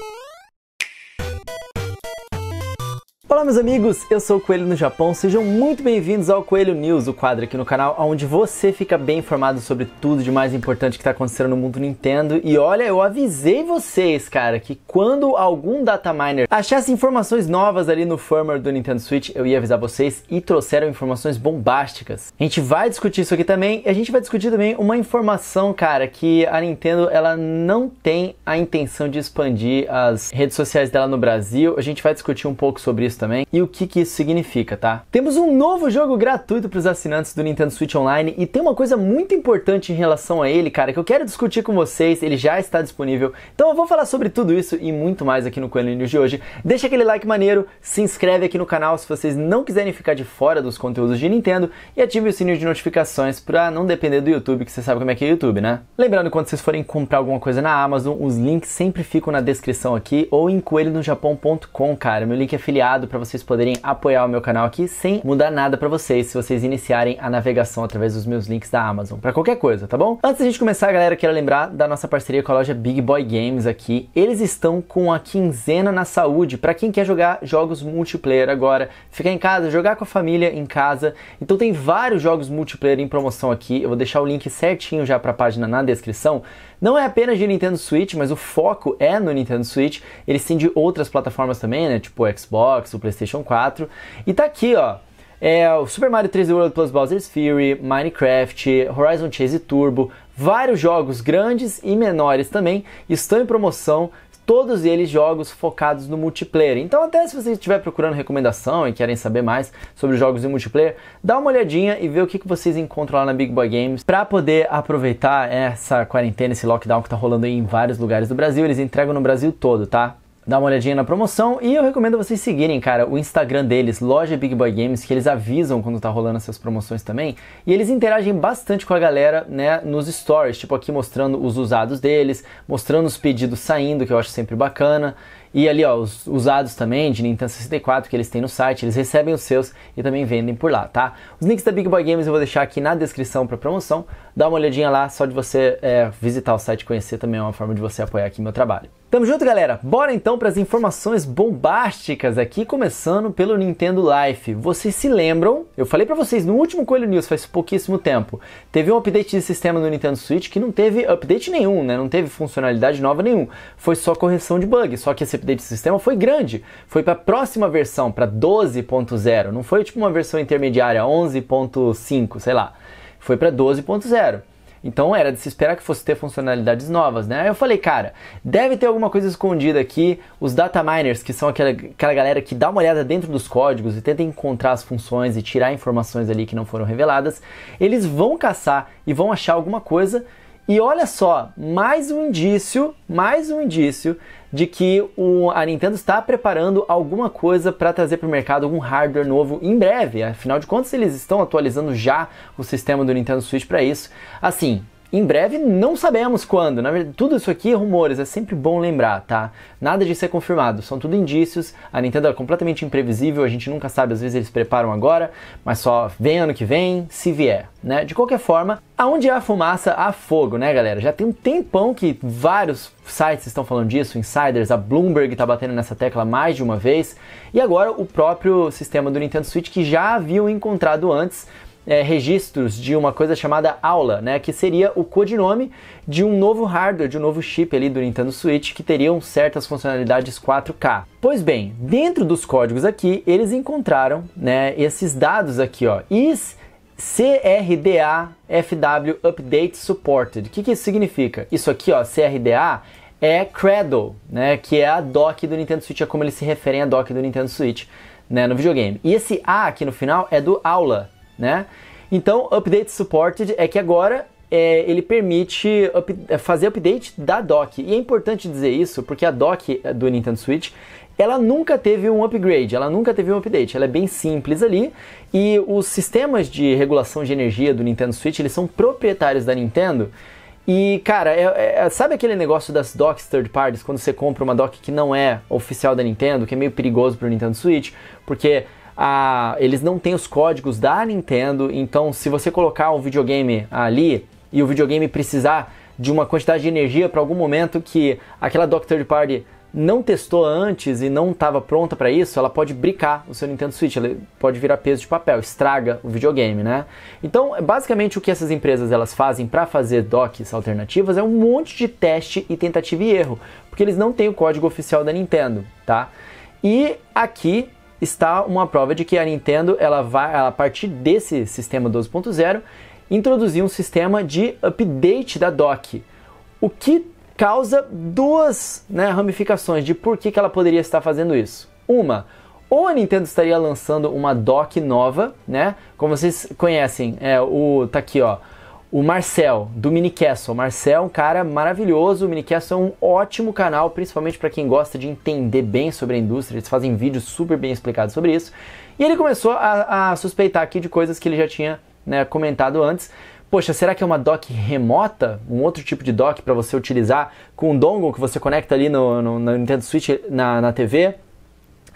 Bye. Olá meus amigos, eu sou o Coelho no Japão, sejam muito bem-vindos ao Coelho News, o quadro aqui no canal onde você fica bem informado sobre tudo de mais importante que está acontecendo no mundo Nintendo. E olha, eu avisei vocês, cara, que quando algum data miner achasse informações novas ali no firmware do Nintendo Switch, eu ia avisar vocês e trouxeram informações bombásticas. A gente vai discutir isso aqui também, e a gente vai discutir também uma informação, cara, que a Nintendo ela não tem a intenção de expandir as redes sociais dela no Brasil. A gente vai discutir um pouco sobre isso também e o que, que isso significa, tá? Temos um novo jogo gratuito para os assinantes do Nintendo Switch Online e tem uma coisa muito importante em relação a ele, cara, que eu quero discutir com vocês. Ele já está disponível, então eu vou falar sobre tudo isso e muito mais aqui no Coelho News de hoje. Deixa aquele like maneiro, se inscreve aqui no canal se vocês não quiserem ficar de fora dos conteúdos de Nintendo e ative o sininho de notificações para não depender do YouTube, que você sabe como é que é o YouTube, né? Lembrando, quando vocês forem comprar alguma coisa na Amazon, os links sempre ficam na descrição aqui ou em coelhonojapão.com, cara. Meu link é afiliado para vocês poderem apoiar o meu canal aqui sem mudar nada para vocês se vocês iniciarem a navegação através dos meus links da Amazon, para qualquer coisa, tá bom? Antes a gente começar, galera, eu quero lembrar da nossa parceria com a loja Big Boy Games aqui. Eles estão com a quinzena na saúde para quem quer jogar jogos multiplayer agora, ficar em casa, jogar com a família em casa. Então tem vários jogos multiplayer em promoção aqui. Eu vou deixar o link certinho já para a página na descrição. Não é apenas de Nintendo Switch, mas o foco é no Nintendo Switch. Eles têm de outras plataformas também, né? Tipo o Xbox, o PlayStation 4. E tá aqui, ó. É, o Super Mario 3D World Plus Bowser's Fury, Minecraft, Horizon Chase Turbo, vários jogos grandes e menores também estão em promoção todos eles jogos focados no multiplayer. Então, até se você estiver procurando recomendação e querem saber mais sobre jogos de multiplayer, dá uma olhadinha e vê o que, vocês encontram lá na Big Boy Games para poder aproveitar essa quarentena, esse lockdown que tá rolando em vários lugares do Brasil. Eles entregam no Brasil todo, tá? dá uma olhadinha na promoção e eu recomendo vocês seguirem, cara, o Instagram deles, loja Big Boy Games, que eles avisam quando tá rolando essas promoções também, e eles interagem bastante com a galera, né, nos stories, tipo aqui mostrando os usados deles, mostrando os pedidos saindo, que eu acho sempre bacana. E ali, ó, os usados também de Nintendo 64 que eles têm no site, eles recebem os seus e também vendem por lá, tá? Os links da Big Boy Games eu vou deixar aqui na descrição para promoção. Dá uma olhadinha lá, só de você é, visitar o site e conhecer também é uma forma de você apoiar aqui meu trabalho. Tamo junto, galera! Bora então para as informações bombásticas aqui, começando pelo Nintendo Life. Vocês se lembram? Eu falei para vocês no último Coelho News faz pouquíssimo tempo. Teve um update de sistema no Nintendo Switch que não teve update nenhum, né? Não teve funcionalidade nova nenhum. Foi só correção de bug. Só que esse update de sistema foi grande. Foi para a próxima versão, para 12.0. Não foi tipo uma versão intermediária, 11.5, sei lá. Foi para 12.0. Então era de se esperar que fosse ter funcionalidades novas, né? Aí eu falei, cara, deve ter alguma coisa escondida aqui. Os data miners, que são aquela, aquela galera que dá uma olhada dentro dos códigos e tenta encontrar as funções e tirar informações ali que não foram reveladas, eles vão caçar e vão achar alguma coisa e olha só, mais um indício, mais um indício de que o, a Nintendo está preparando alguma coisa para trazer para o mercado algum hardware novo em breve. Afinal de contas, eles estão atualizando já o sistema do Nintendo Switch para isso. Assim, em breve, não sabemos quando. Na verdade, tudo isso aqui é rumores, é sempre bom lembrar, tá? Nada disso é confirmado, são tudo indícios. A Nintendo é completamente imprevisível, a gente nunca sabe, às vezes eles preparam agora, mas só vem ano que vem, se vier, né? De qualquer forma, aonde há fumaça, há fogo, né, galera? Já tem um tempão que vários sites estão falando disso, insiders, a Bloomberg está batendo nessa tecla mais de uma vez, e agora o próprio sistema do Nintendo Switch que já haviam encontrado antes, é, registros de uma coisa chamada aula, né, que seria o codinome de um novo hardware, de um novo chip ali do Nintendo Switch que teriam certas funcionalidades 4K. Pois bem, dentro dos códigos aqui, eles encontraram, né, esses dados aqui, ó, is CRDA FW Update Supported. O que, que isso significa? Isso aqui, ó, CRDA é Cradle, né, que é a dock do Nintendo Switch, é como eles se referem à dock do Nintendo Switch, né, no videogame. E esse A aqui no final é do aula, né? Então, Update Supported é que agora é, ele permite up, é, fazer update da dock. E é importante dizer isso porque a dock do Nintendo Switch ela nunca teve um upgrade, ela nunca teve um update, ela é bem simples ali e os sistemas de regulação de energia do Nintendo Switch eles são proprietários da Nintendo e cara, é, é, é sabe aquele negócio das docks third parties quando você compra uma dock que não é oficial da Nintendo, que é meio perigoso para o Nintendo Switch, porque a, eles não têm os códigos da Nintendo, então se você colocar um videogame ali e o videogame precisar de uma quantidade de energia para algum momento que aquela Doctor Party não testou antes e não estava pronta para isso, ela pode bricar o seu Nintendo Switch, ela pode virar peso de papel, estraga o videogame, né? Então, basicamente o que essas empresas elas fazem para fazer docks alternativas é um monte de teste e tentativa e erro, porque eles não têm o código oficial da Nintendo, tá? E aqui está uma prova de que a Nintendo, ela vai, a partir desse sistema 12.0, introduzir um sistema de update da dock, o que causa duas né, ramificações de por que, que ela poderia estar fazendo isso. Uma, ou a Nintendo estaria lançando uma dock nova, né? Como vocês conhecem, é o tá aqui, ó o Marcel, do Minicastle. O Marcel é um cara maravilhoso, o Minicastle é um ótimo canal, principalmente para quem gosta de entender bem sobre a indústria, eles fazem vídeos super bem explicados sobre isso. E ele começou a, a suspeitar aqui de coisas que ele já tinha né, comentado antes. Poxa, será que é uma dock remota? Um outro tipo de dock para você utilizar com um dongle que você conecta ali no, no, no Nintendo Switch na, na TV?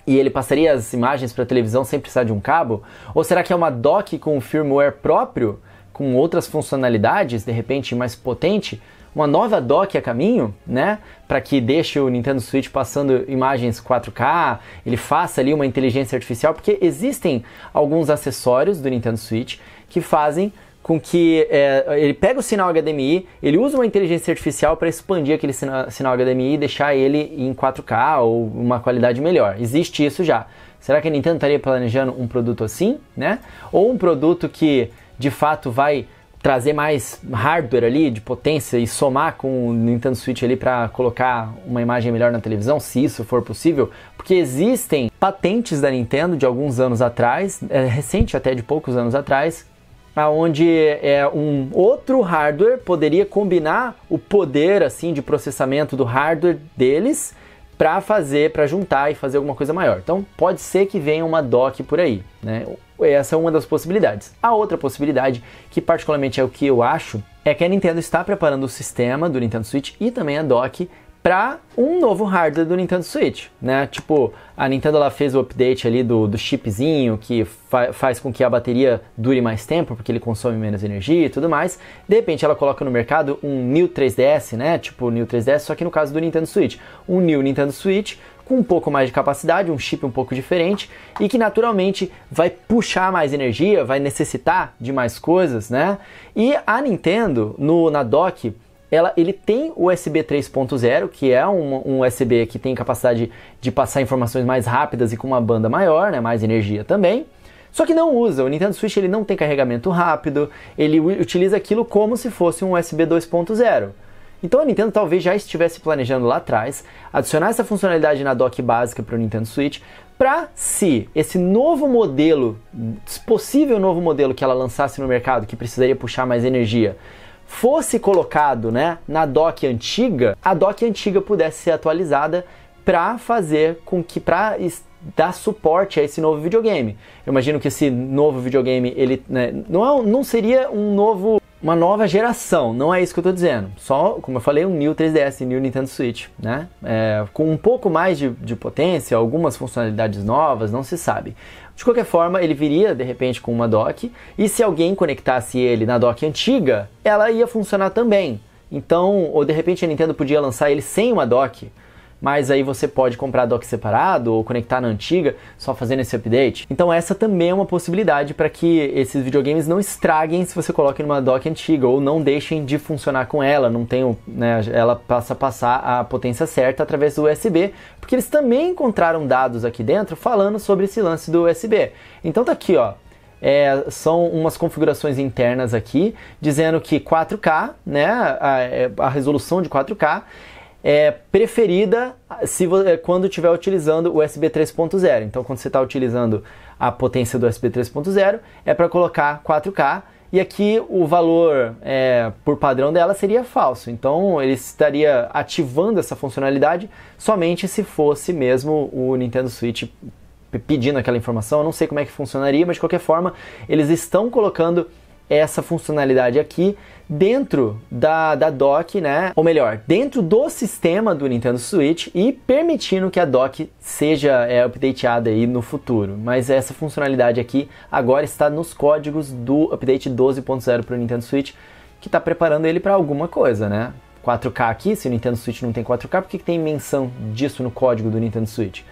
e ele passaria as imagens para a televisão sem precisar de um cabo? Ou será que é uma dock com firmware próprio com outras funcionalidades, de repente mais potente, uma nova dock a caminho, né? Para que deixe o Nintendo Switch passando imagens 4K, ele faça ali uma inteligência artificial, porque existem alguns acessórios do Nintendo Switch que fazem com que é, ele pega o sinal HDMI, ele usa uma inteligência artificial para expandir aquele sina sinal HDMI e deixar ele em 4K ou uma qualidade melhor. Existe isso já. Será que a Nintendo estaria planejando um produto assim, né? Ou um produto que de fato vai trazer mais hardware ali de potência e somar com o Nintendo Switch ali para colocar uma imagem melhor na televisão, se isso for possível, porque existem patentes da Nintendo de alguns anos atrás, é, recente até de poucos anos atrás, aonde é um outro hardware poderia combinar o poder assim de processamento do hardware deles para fazer, para juntar e fazer alguma coisa maior. Então pode ser que venha uma dock por aí, né? É, essa é uma das possibilidades. A outra possibilidade, que particularmente é o que eu acho, é que a Nintendo está preparando o sistema do Nintendo Switch e também a dock para um novo hardware do Nintendo Switch, né? Tipo, a Nintendo ela fez o update ali do, do chipzinho que fa faz com que a bateria dure mais tempo, porque ele consome menos energia e tudo mais. De repente ela coloca no mercado um New 3DS, né? Tipo New 3DS, só que no caso do Nintendo Switch, um New Nintendo Switch com um pouco mais de capacidade, um chip um pouco diferente e que naturalmente vai puxar mais energia, vai necessitar de mais coisas, né? E a Nintendo, no, na dock, ela, ele tem o USB 3.0, que é um, um, USB que tem capacidade de passar informações mais rápidas e com uma banda maior, né, mais energia também. Só que não usa, o Nintendo Switch ele não tem carregamento rápido, ele utiliza aquilo como se fosse um USB 2.0. Então a Nintendo talvez já estivesse planejando lá atrás adicionar essa funcionalidade na dock básica para o Nintendo Switch, para se esse novo modelo, possível novo modelo que ela lançasse no mercado, que precisaria puxar mais energia, fosse colocado né, na dock antiga, a dock antiga pudesse ser atualizada para fazer com que para dar suporte a esse novo videogame. Eu imagino que esse novo videogame ele né, não, é, não seria um novo uma nova geração, não é isso que eu estou dizendo. Só, como eu falei, um New 3DS New Nintendo Switch, né? É, com um pouco mais de, de, potência, algumas funcionalidades novas, não se sabe. De qualquer forma, ele viria de repente com uma dock, e se alguém conectasse ele na dock antiga, ela ia funcionar também. Então, ou de repente a Nintendo podia lançar ele sem uma dock mas aí você pode comprar dock separado ou conectar na antiga só fazendo esse update. Então essa também é uma possibilidade para que esses videogames não estraguem se você coloca numa dock antiga ou não deixem de funcionar com ela, não tem, né, ela passa a passar a potência certa através do USB, porque eles também encontraram dados aqui dentro falando sobre esse lance do USB. Então tá aqui, ó, é, são umas configurações internas aqui, dizendo que 4K, né, a, é, a resolução de 4K, é, preferida se você, é, quando estiver utilizando o USB 3.0. Então, quando você está utilizando a potência do USB 3.0, é para colocar 4K. E aqui o valor é, por padrão dela seria falso. Então ele estaria ativando essa funcionalidade somente se fosse mesmo o Nintendo Switch pedindo aquela informação. Eu não sei como é que funcionaria, mas de qualquer forma eles estão colocando essa funcionalidade aqui dentro da, da dock, né? Ou melhor, dentro do sistema do Nintendo Switch e permitindo que a dock seja é, updateada aí no futuro. Mas essa funcionalidade aqui agora está nos códigos do update 12.0 para o Nintendo Switch, que está preparando ele para alguma coisa, né? 4K aqui, se o Nintendo Switch não tem 4K, por que, que tem menção disso no código do Nintendo Switch?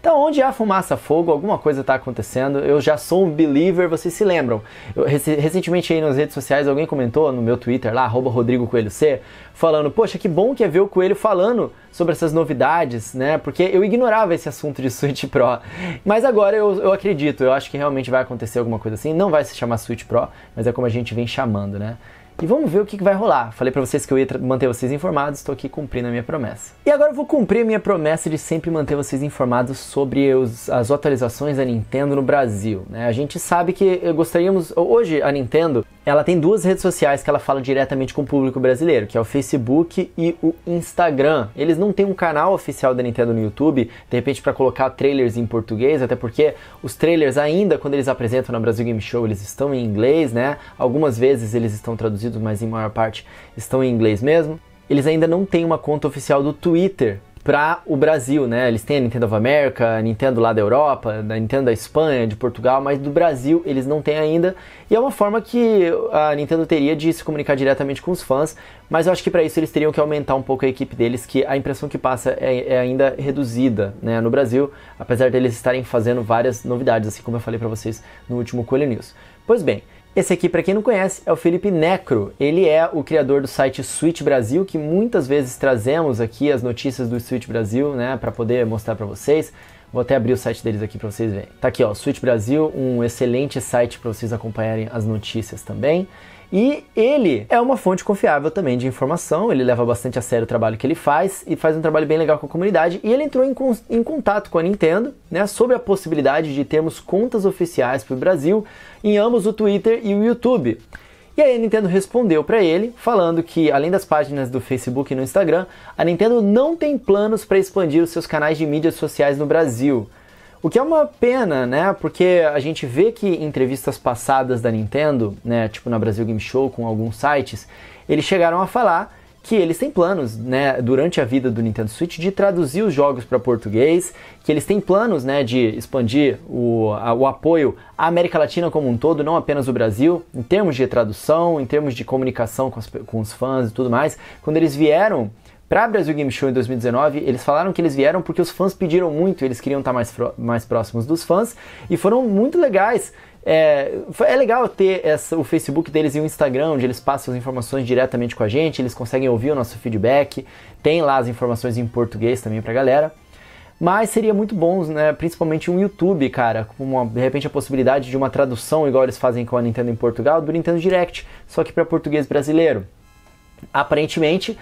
Então, onde há fumaça, fogo, alguma coisa está acontecendo. Eu já sou um believer, vocês se lembram. Eu, recentemente aí nas redes sociais alguém comentou no meu Twitter lá, arroba Rodrigo Coelho C, falando, poxa, que bom que é ver o Coelho falando sobre essas novidades, né? Porque eu ignorava esse assunto de Switch Pro. Mas agora eu, eu acredito, eu acho que realmente vai acontecer alguma coisa assim. Não vai se chamar Switch Pro, mas é como a gente vem chamando, né? e vamos ver o que vai rolar. Falei para vocês que eu ia manter vocês informados, estou aqui cumprindo a minha promessa. E agora eu vou cumprir a minha promessa de sempre manter vocês informados sobre os, as atualizações da Nintendo no Brasil. Né? A gente sabe que gostaríamos, hoje a Nintendo ela tem duas redes sociais que ela fala diretamente com o público brasileiro, que é o Facebook e o Instagram. Eles não têm um canal oficial da Nintendo no YouTube, de repente para colocar trailers em português, até porque os trailers ainda quando eles apresentam na Brasil Game Show, eles estão em inglês, né? Algumas vezes eles estão traduzidos, mas em maior parte estão em inglês mesmo. Eles ainda não têm uma conta oficial do Twitter para o Brasil, né? Eles têm a Nintendo of America, a Nintendo lá da Europa, da Nintendo da Espanha, de Portugal, mas do Brasil eles não têm ainda. E é uma forma que a Nintendo teria de se comunicar diretamente com os fãs, mas eu acho que para isso eles teriam que aumentar um pouco a equipe deles, que a impressão que passa é, é ainda reduzida, né? No Brasil, apesar deles estarem fazendo várias novidades, assim como eu falei para vocês no último Coelho News. Pois bem, esse aqui, para quem não conhece, é o Felipe Necro. Ele é o criador do site Switch Brasil, que muitas vezes trazemos aqui as notícias do Switch Brasil, né, para poder mostrar para vocês. Vou até abrir o site deles aqui para vocês verem. Tá aqui, ó, Switch Brasil, um excelente site para vocês acompanharem as notícias também. E ele é uma fonte confiável também de informação, ele leva bastante a sério o trabalho que ele faz e faz um trabalho bem legal com a comunidade. E ele entrou em, em contato com a Nintendo né, sobre a possibilidade de termos contas oficiais para o Brasil em ambos o Twitter e o YouTube. E aí a Nintendo respondeu para ele, falando que além das páginas do Facebook e no Instagram, a Nintendo não tem planos para expandir os seus canais de mídias sociais no Brasil. O que é uma pena, né? Porque a gente vê que em entrevistas passadas da Nintendo, né, tipo na Brasil Game Show com alguns sites, eles chegaram a falar que eles têm planos, né, durante a vida do Nintendo Switch de traduzir os jogos para português, que eles têm planos, né, de expandir o, a, o apoio à América Latina como um todo, não apenas o Brasil, em termos de tradução, em termos de comunicação com, as, com os fãs e tudo mais. Quando eles vieram para Brasil Game Show em 2019, eles falaram que eles vieram porque os fãs pediram muito, eles queriam estar tá mais, mais próximos dos fãs e foram muito legais. É, é legal ter essa, o Facebook deles e o Instagram, onde eles passam as informações diretamente com a gente, eles conseguem ouvir o nosso feedback, tem lá as informações em português também pra galera. Mas seria muito bom, né? Principalmente um YouTube, cara, com uma, de repente a possibilidade de uma tradução igual eles fazem com a Nintendo em Portugal, do Nintendo Direct, só que para português brasileiro. Aparentemente,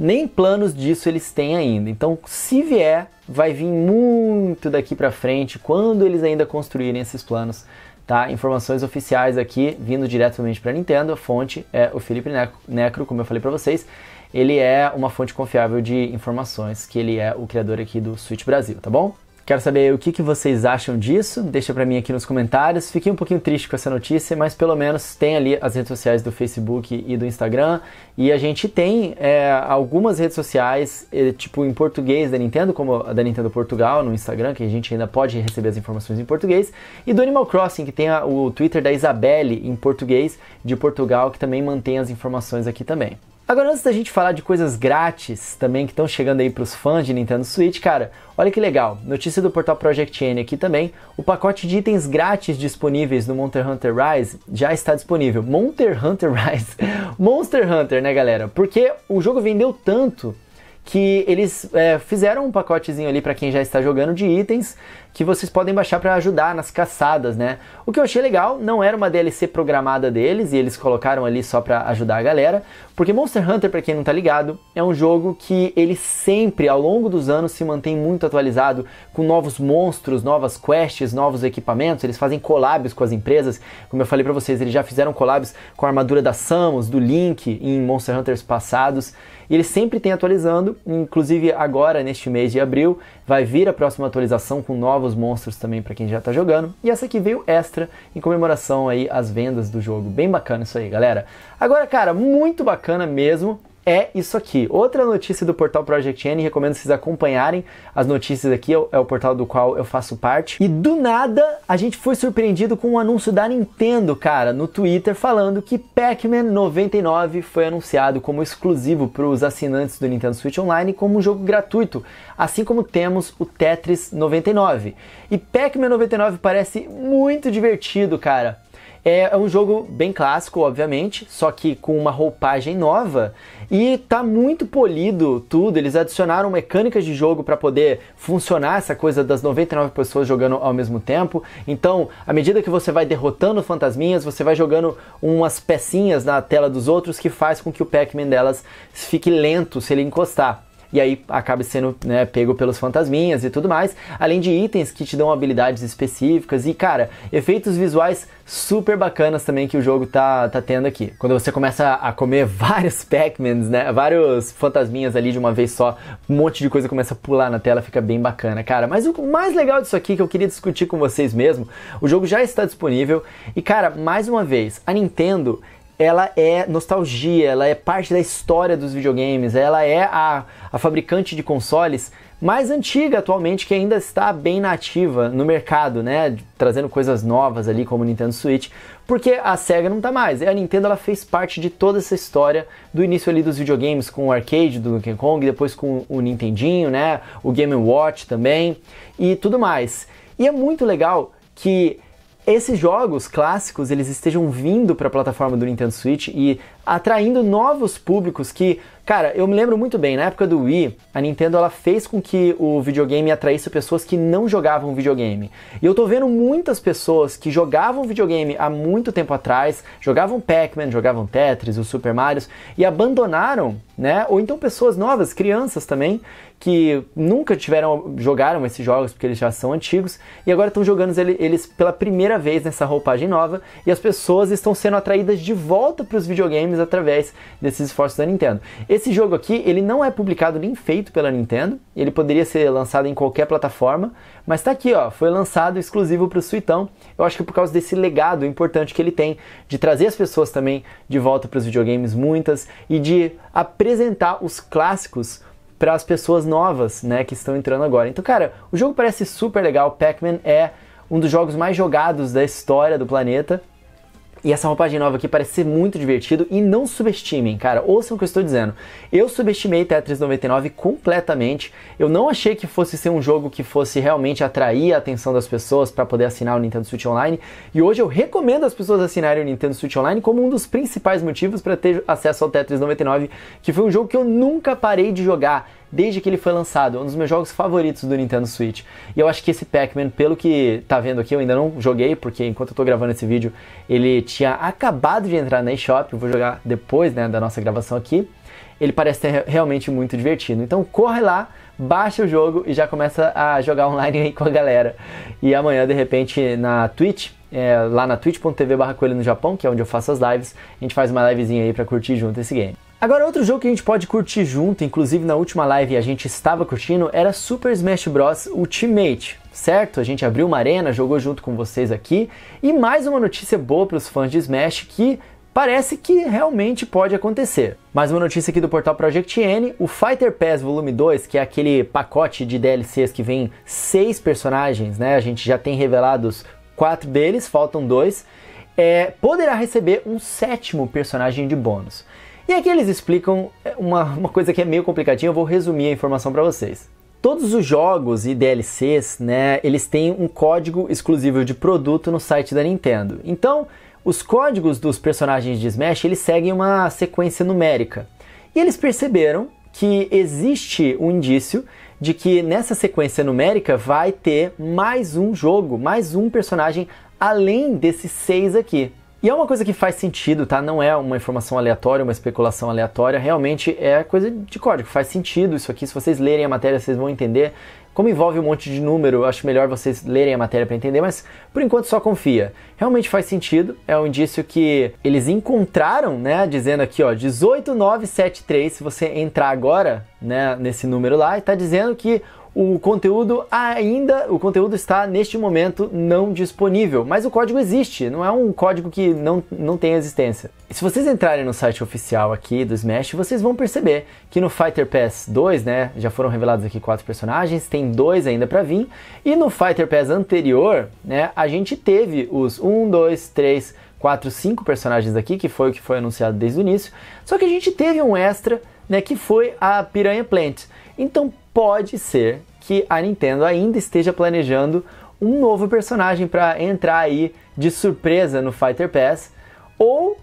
nem planos disso eles têm ainda. Então, se vier, vai vir muito daqui para frente, quando eles ainda construírem esses planos, tá? Informações oficiais aqui vindo diretamente para Nintendo, a fonte é o Felipe Necro, como eu falei para vocês. Ele é uma fonte confiável de informações, que ele é o criador aqui do Switch Brasil, tá bom? Quero saber o que, que vocês acham disso, deixa para mim aqui nos comentários. Fiquei um pouquinho triste com essa notícia, mas pelo menos tem ali as redes sociais do Facebook e do Instagram. E a gente tem é, algumas redes sociais, é, tipo em português da Nintendo, como a da Nintendo Portugal no Instagram, que a gente ainda pode receber as informações em português. E do Animal Crossing, que tem a, o Twitter da Isabelle em português, de Portugal, que também mantém as informações aqui também. Agora, antes da gente falar de coisas grátis também que estão chegando aí para os fãs de Nintendo Switch, cara, olha que legal. Notícia do portal Project N aqui também. O pacote de itens grátis disponíveis no Monster Hunter Rise já está disponível. Monster Hunter Rise, Monster Hunter, né, galera? Porque o jogo vendeu tanto que eles é, fizeram um pacotezinho ali para quem já está jogando de itens que vocês podem baixar para ajudar nas caçadas, né? O que eu achei legal, não era uma DLC programada deles e eles colocaram ali só para ajudar a galera, porque Monster Hunter, para quem não tá ligado, é um jogo que ele sempre ao longo dos anos se mantém muito atualizado com novos monstros, novas quests, novos equipamentos, eles fazem collabs com as empresas, como eu falei para vocês, eles já fizeram collabs com a armadura da Samus, do Link em Monster Hunters passados. E ele sempre tem atualizando, inclusive agora neste mês de abril vai vir a próxima atualização com novos monstros também para quem já está jogando. E essa aqui veio extra em comemoração aí às vendas do jogo. Bem bacana isso aí, galera. Agora, cara, muito bacana mesmo é isso aqui. Outra notícia do portal Project N, recomendo vocês acompanharem as notícias aqui, é, é o portal do qual eu faço parte. E do nada, a gente foi surpreendido com um anúncio da Nintendo, cara, no Twitter, falando que Pac-Man 99 foi anunciado como exclusivo para os assinantes do Nintendo Switch Online como um jogo gratuito, assim como temos o Tetris 99. E Pac-Man 99 parece muito divertido, cara. É, é um jogo bem clássico, obviamente, só que com uma roupagem nova e tá muito polido tudo. Eles adicionaram mecânicas de jogo para poder funcionar essa coisa das 99 pessoas jogando ao mesmo tempo. Então, à medida que você vai derrotando fantasminhas, você vai jogando umas pecinhas na tela dos outros que faz com que o Pac-Man delas fique lento se ele encostar e aí acaba sendo né, pego pelos fantasminhas e tudo mais, além de itens que te dão habilidades específicas e, cara, efeitos visuais super bacanas também que o jogo tá, tá tendo aqui. Quando você começa a comer vários Pac-Mans, né, vários fantasminhas ali de uma vez só, um monte de coisa começa a pular na tela, fica bem bacana, cara. Mas o mais legal disso aqui que eu queria discutir com vocês mesmo, o jogo já está disponível e, cara, mais uma vez, a Nintendo ela é nostalgia, ela é parte da história dos videogames, ela é a, a fabricante de consoles mais antiga atualmente que ainda está bem nativa no mercado, né? Trazendo coisas novas ali como o Nintendo Switch, porque a Sega não está mais. A Nintendo ela fez parte de toda essa história do início ali dos videogames com o arcade do Donkey Kong, depois com o Nintendinho, né? O Game Watch também e tudo mais. E é muito legal que esses jogos clássicos eles estejam vindo para a plataforma do Nintendo Switch e atraindo novos públicos que, cara, eu me lembro muito bem, na época do Wii, a Nintendo ela fez com que o videogame atraísse pessoas que não jogavam videogame. E eu tô vendo muitas pessoas que jogavam videogame há muito tempo atrás, jogavam Pac-Man, jogavam Tetris, o Super Mario e abandonaram né? Ou então pessoas novas, crianças também, que nunca tiveram jogaram esses jogos porque eles já são antigos e agora estão jogando eles pela primeira vez nessa roupagem nova e as pessoas estão sendo atraídas de volta para os videogames através desses esforços da Nintendo. Esse jogo aqui, ele não é publicado nem feito pela Nintendo, ele poderia ser lançado em qualquer plataforma, mas tá aqui, ó, foi lançado exclusivo para o Suitão. Eu acho que por causa desse legado importante que ele tem de trazer as pessoas também de volta para os videogames, muitas, e de apresentar os clássicos para as pessoas novas, né, que estão entrando agora. Então, cara, o jogo parece super legal. Pac-Man é um dos jogos mais jogados da história do planeta. E essa roupagem é nova aqui parece ser muito divertido e não subestimem, cara. Ouçam o que eu estou dizendo. Eu subestimei Tetris 99 completamente. Eu não achei que fosse ser um jogo que fosse realmente atrair a atenção das pessoas para poder assinar o Nintendo Switch Online. E hoje eu recomendo as pessoas assinarem o Nintendo Switch Online como um dos principais motivos para ter acesso ao Tetris 99, que foi um jogo que eu nunca parei de jogar desde que ele foi lançado. Um dos meus jogos favoritos do Nintendo Switch. E eu acho que esse Pac-Man, pelo que tá vendo aqui, eu ainda não joguei, porque enquanto eu tô gravando esse vídeo, ele tinha acabado de entrar na eShop. Eu vou jogar depois né, da nossa gravação aqui. Ele parece ser realmente muito divertido. Então corre lá, baixa o jogo e já começa a jogar online aí com a galera. E amanhã, de repente, na Twitch, é, lá na twitch.tv barra coelho no Japão, que é onde eu faço as lives, a gente faz uma livezinha aí pra curtir junto esse game. Agora, outro jogo que a gente pode curtir junto, inclusive na última live a gente estava curtindo, era Super Smash Bros. Ultimate, certo? A gente abriu uma arena, jogou junto com vocês aqui. E mais uma notícia boa para os fãs de Smash que parece que realmente pode acontecer. Mais uma notícia aqui do portal Project N, o Fighter Pass Volume 2, que é aquele pacote de DLCs que vem seis personagens, né? A gente já tem revelados quatro deles, faltam dois. É, poderá receber um sétimo personagem de bônus. E aqui eles explicam é, uma, uma coisa que é meio complicadinha, eu vou resumir a informação para vocês. Todos os jogos e DLCs, né, eles têm um código exclusivo de produto no site da Nintendo. Então, os códigos dos personagens de Smash, eles seguem uma sequência numérica. E eles perceberam que existe um indício de que nessa sequência numérica vai ter mais um jogo, mais um personagem além desses seis aqui. E é uma coisa que faz sentido, tá? Não é uma informação aleatória, uma especulação aleatória, realmente é coisa de código. Faz sentido isso aqui, se vocês lerem a matéria, vocês vão entender. Como envolve um monte de número, acho melhor vocês lerem a matéria para entender, mas por enquanto só confia. Realmente faz sentido, é um indício que eles encontraram, né, dizendo aqui, ó, 18973, se você entrar agora, né, nesse número lá, está dizendo que o conteúdo ainda, o conteúdo está neste momento não disponível, mas o código existe, não é um código que não, não tem existência. se vocês entrarem no site oficial aqui do Smash, vocês vão perceber que no Fighter Pass 2, né, já foram revelados aqui quatro personagens, tem dois ainda para vir, e no Fighter Pass anterior, né, a gente teve os 1, 2, 3, 4, 5 personagens aqui, que foi o que foi anunciado desde o início, só que a gente teve um extra, né, que foi a Piranha Plant. Então pode ser que a Nintendo ainda esteja planejando um novo personagem para entrar aí de surpresa no Fighter Pass ou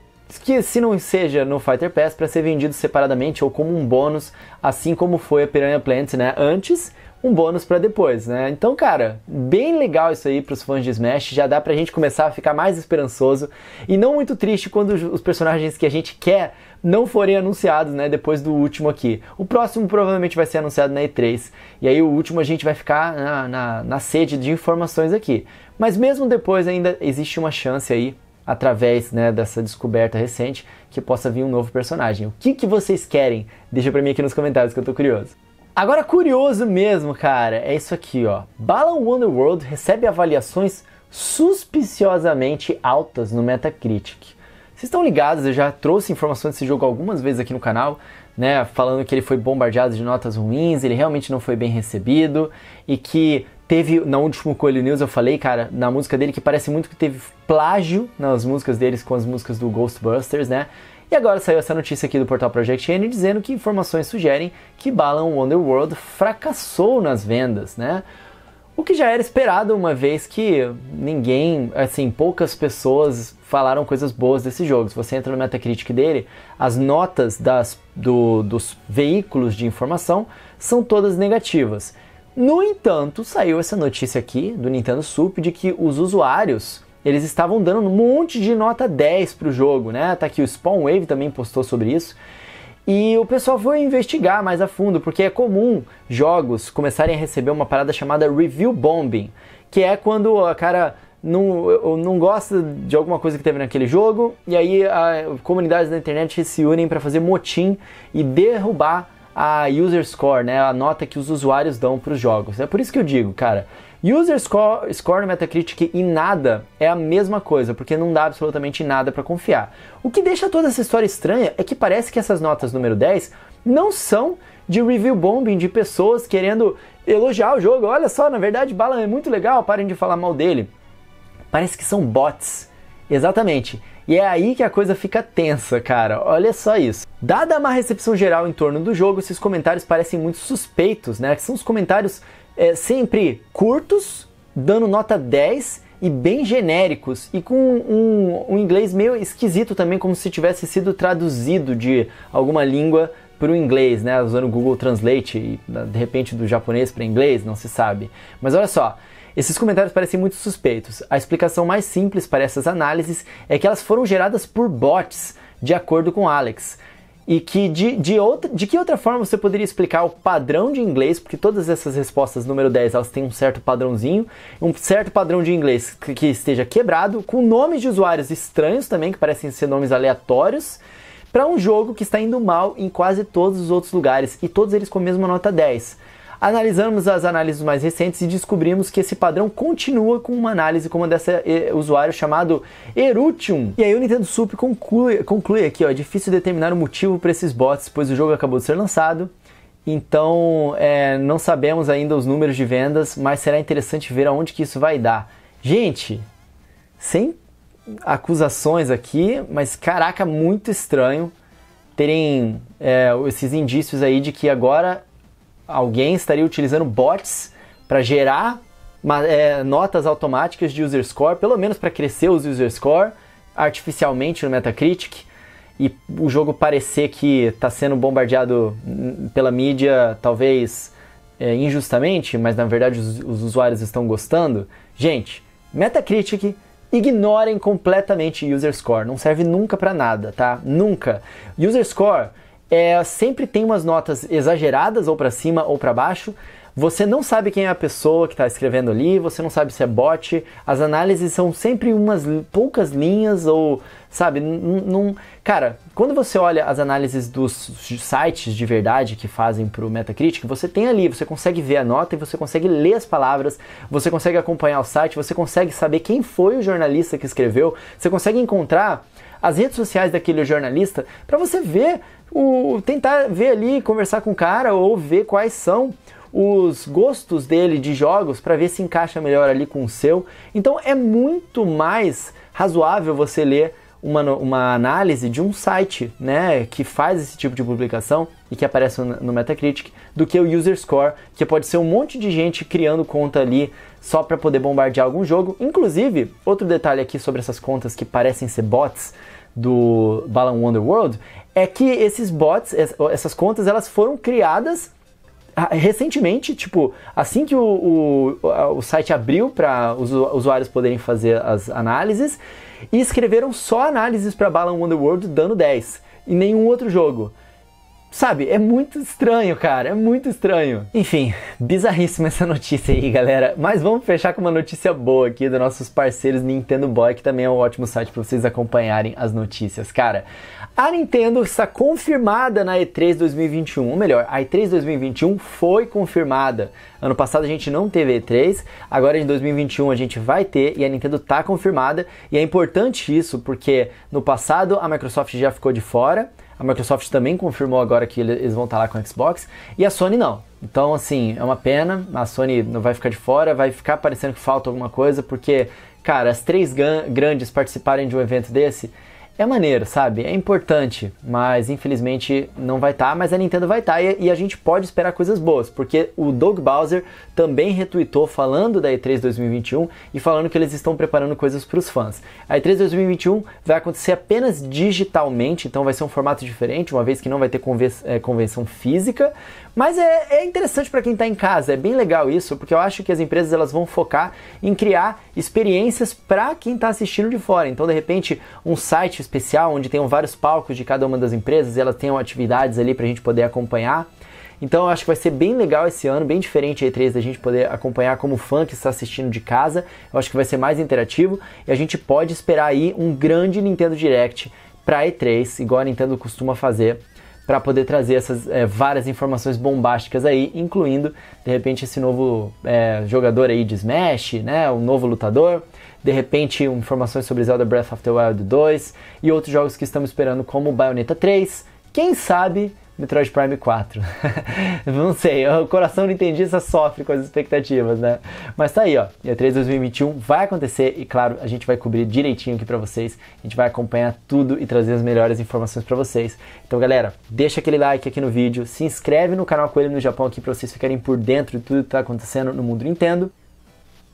que se não seja no Fighter Pass para ser vendido separadamente ou como um bônus, assim como foi a Piranha Plants, né? Antes um bônus para depois, né? Então, cara, bem legal isso aí pros fãs de Smash, já dá pra gente começar a ficar mais esperançoso e não muito triste quando os personagens que a gente quer não forem anunciados, né, depois do último aqui. O próximo provavelmente vai ser anunciado na E3, e aí o último a gente vai ficar na, na, na sede de informações aqui. Mas mesmo depois ainda existe uma chance aí através né, dessa descoberta recente que possa vir um novo personagem. O que, que vocês querem? Deixa pra mim aqui nos comentários que eu tô curioso. Agora, curioso mesmo, cara, é isso aqui, ó. Balan Wonderworld recebe avaliações suspiciosamente altas no Metacritic. Vocês estão ligados, eu já trouxe informações desse jogo algumas vezes aqui no canal, né? Falando que ele foi bombardeado de notas ruins, ele realmente não foi bem recebido e que teve, na último Coelho News eu falei, cara, na música dele que parece muito que teve plágio nas músicas deles com as músicas do Ghostbusters, né? E agora saiu essa notícia aqui do portal Project N dizendo que informações sugerem que Balan Wonderworld fracassou nas vendas, né? O que já era esperado, uma vez que ninguém, assim, poucas pessoas falaram coisas boas desse jogo. Se você entra no Metacritic dele, as notas das, do, dos veículos de informação são todas negativas. No entanto, saiu essa notícia aqui do Nintendo Sup de que os usuários eles estavam dando um monte de nota 10 para o jogo, né? Tá aqui o Spawn Wave também postou sobre isso. E o pessoal foi investigar mais a fundo, porque é comum jogos começarem a receber uma parada chamada review bombing, que é quando a cara não, não gosta de alguma coisa que teve naquele jogo, e aí a, comunidades da internet se unem para fazer motim e derrubar a user score, né, a nota que os usuários dão para os jogos. É por isso que eu digo, cara, User score, score no Metacritic e nada é a mesma coisa, porque não dá absolutamente nada para confiar. O que deixa toda essa história estranha é que parece que essas notas número 10 não são de review bombing, de pessoas querendo elogiar o jogo. Olha só, na verdade, Balan é muito legal, parem de falar mal dele. Parece que são bots. Exatamente. E é aí que a coisa fica tensa, cara. Olha só isso. Dada a má recepção geral em torno do jogo, esses comentários parecem muito suspeitos, né? São os comentários é, sempre curtos, dando nota 10 e bem genéricos e com um, um inglês meio esquisito também, como se tivesse sido traduzido de alguma língua para o inglês, né? Usando o Google Translate e de repente do japonês para inglês, não se sabe. Mas olha só, esses comentários parecem muito suspeitos. A explicação mais simples para essas análises é que elas foram geradas por bots, de acordo com Alex. E que de, de, outra, de que outra forma você poderia explicar o padrão de inglês, porque todas essas respostas número 10 elas têm um certo padrãozinho, um certo padrão de inglês que, que esteja quebrado, com nomes de usuários estranhos também, que parecem ser nomes aleatórios, para um jogo que está indo mal em quase todos os outros lugares, e todos eles com a mesma nota 10. Analisamos as análises mais recentes e descobrimos que esse padrão continua com uma análise como a dessa eh, usuário chamado Erutium. E aí o Nintendo Sup conclui, conclui aqui, ó, é difícil determinar o motivo para esses bots, pois o jogo acabou de ser lançado. Então, é, não sabemos ainda os números de vendas, mas será interessante ver aonde que isso vai dar. Gente, sem acusações aqui, mas caraca, muito estranho terem é, esses indícios aí de que agora alguém estaria utilizando bots para gerar é, notas automáticas de user score, pelo menos para crescer os user score artificialmente no Metacritic e o jogo parecer que está sendo bombardeado hum, pela mídia, talvez é, injustamente, mas na verdade os, os usuários estão gostando. Gente, Metacritic ignorem completamente user score, não serve nunca para nada, tá? Nunca. User score é, sempre tem umas notas exageradas, ou para cima ou para baixo. Você não sabe quem é a pessoa que está escrevendo ali, você não sabe se é bot. As análises são sempre umas poucas linhas ou, sabe, não. Cara, quando você olha as análises dos sites de verdade que fazem para o Metacritic, você tem ali, você consegue ver a nota e você consegue ler as palavras, você consegue acompanhar o site, você consegue saber quem foi o jornalista que escreveu, você consegue encontrar as redes sociais daquele jornalista para você ver o tentar ver ali, conversar com o cara ou ver quais são os gostos dele de jogos para ver se encaixa melhor ali com o seu. Então é muito mais razoável você ler uma, uma análise de um site né, que faz esse tipo de publicação e que aparece no Metacritic do que o User Score, que pode ser um monte de gente criando conta ali só para poder bombardear algum jogo. Inclusive, outro detalhe aqui sobre essas contas que parecem ser bots do Balan Wonderworld é que esses bots, essas contas, elas foram criadas ah, recentemente, tipo, assim que o, o, o site abriu para os usuários poderem fazer as análises, e escreveram só análises para Balan Wonderworld dando 10 e nenhum outro jogo. Sabe, é muito estranho, cara, é muito estranho. Enfim, bizarríssima essa notícia aí, galera. Mas vamos fechar com uma notícia boa aqui dos nossos parceiros Nintendo Boy, que também é um ótimo site para vocês acompanharem as notícias, cara. A Nintendo está confirmada na E3 2021, ou melhor, a E3 2021 foi confirmada. Ano passado a gente não teve E3, agora em 2021 a gente vai ter e a Nintendo está confirmada. E é importante isso porque no passado a Microsoft já ficou de fora a Microsoft também confirmou agora que eles vão estar lá com a Xbox. E a Sony não. Então, assim, é uma pena. A Sony não vai ficar de fora, vai ficar parecendo que falta alguma coisa, porque, cara, as três grandes participarem de um evento desse é maneiro, sabe? É importante, mas infelizmente não vai estar, tá, mas a Nintendo vai estar tá, e, e, a gente pode esperar coisas boas, porque o Doug Bowser também retweetou falando da E3 2021 e falando que eles estão preparando coisas para os fãs. A E3 2021 vai acontecer apenas digitalmente, então vai ser um formato diferente, uma vez que não vai ter conven é, convenção física, mas é, é interessante para quem está em casa, é bem legal isso, porque eu acho que as empresas elas vão focar em criar experiências para quem está assistindo de fora. Então, de repente, um site especial onde tenham vários palcos de cada uma das empresas e elas tenham atividades ali para a gente poder acompanhar. Então eu acho que vai ser bem legal esse ano, bem diferente a E3 da gente poder acompanhar como fã que está assistindo de casa. Eu acho que vai ser mais interativo e a gente pode esperar aí um grande Nintendo Direct para E3, igual a Nintendo costuma fazer para poder trazer essas é, várias informações bombásticas aí, incluindo de repente esse novo é, jogador aí de Smash, né, um novo lutador, de repente informações sobre Zelda Breath of the Wild 2 e outros jogos que estamos esperando como Bayonetta 3. Quem sabe Metroid Prime 4. não sei, o coração nintendista sofre com as expectativas, né? Mas tá aí, ó. E 3 2021 vai acontecer e claro, a gente vai cobrir direitinho aqui para vocês. A gente vai acompanhar tudo e trazer as melhores informações para vocês. Então, galera, deixa aquele like aqui no vídeo, se inscreve no canal Coelho no Japão aqui para vocês ficarem por dentro de tudo que tá acontecendo no mundo Nintendo.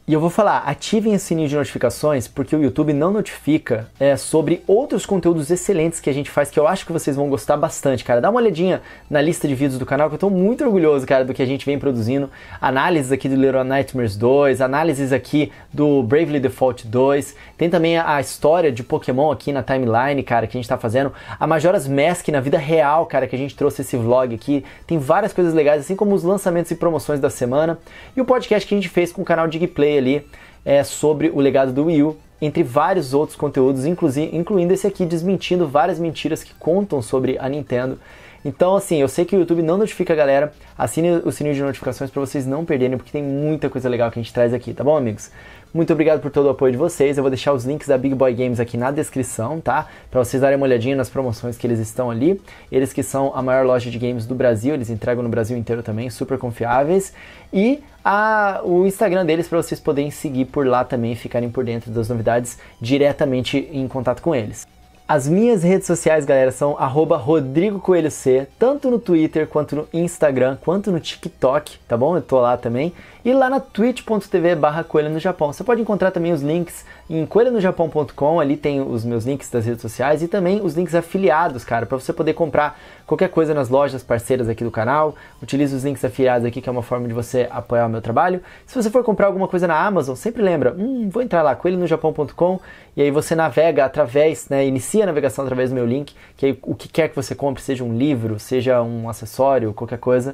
E eu vou falar, ativem o sininho de notificações, porque o YouTube não notifica é, sobre outros conteúdos excelentes que a gente faz, que eu acho que vocês vão gostar bastante, cara. Dá uma olhadinha na lista de vídeos do canal, que eu tô muito orgulhoso, cara, do que a gente vem produzindo. Análises aqui do Little Nightmares 2, análises aqui do Bravely Default 2. Tem também a história de Pokémon aqui na timeline, cara, que a gente tá fazendo. A Majora's Mask na vida real, cara, que a gente trouxe esse vlog aqui. Tem várias coisas legais, assim como os lançamentos e promoções da semana. E o podcast que a gente fez com o canal Digiplay falei ali é, sobre o legado do Wii entre vários outros conteúdos, inclusive incluindo esse aqui desmentindo várias mentiras que contam sobre a Nintendo então, assim, eu sei que o YouTube não notifica a galera. Assine o sininho de notificações para vocês não perderem, porque tem muita coisa legal que a gente traz aqui, tá bom, amigos? Muito obrigado por todo o apoio de vocês. Eu vou deixar os links da Big Boy Games aqui na descrição, tá? Para vocês darem uma olhadinha nas promoções que eles estão ali. Eles que são a maior loja de games do Brasil, eles entregam no Brasil inteiro também, super confiáveis. E a, o Instagram deles para vocês poderem seguir por lá também e ficarem por dentro das novidades diretamente em contato com eles. As minhas redes sociais, galera, são @rodrigo_coelho_c tanto no Twitter, quanto no Instagram, quanto no TikTok, tá bom? Eu tô lá também. E lá na twitch.tv barra Coelho no Japão. Você pode encontrar também os links em coelhonojapão.com, ali tem os meus links das redes sociais e também os links afiliados, cara, para você poder comprar Qualquer coisa nas lojas parceiras aqui do canal, utilize os links afiliados aqui, que é uma forma de você apoiar o meu trabalho. Se você for comprar alguma coisa na Amazon, sempre lembra, hum, vou entrar lá, coelhinojapão.com, e aí você navega através, né, inicia a navegação através do meu link, que aí o que quer que você compre, seja um livro, seja um acessório, qualquer coisa,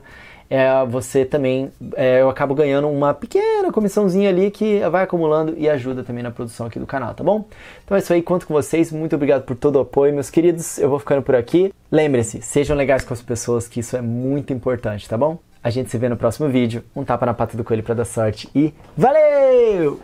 é, você também é, eu acabo ganhando uma pequena comissãozinha ali que vai acumulando e ajuda também na produção aqui do canal, tá bom? Então é isso aí, conto com vocês, muito obrigado por todo o apoio, meus queridos, eu vou ficando por aqui. Lembre-se, sejam legais com as pessoas, que isso é muito importante, tá bom? A gente se vê no próximo vídeo. Um tapa na pata do coelho para dar sorte e valeu!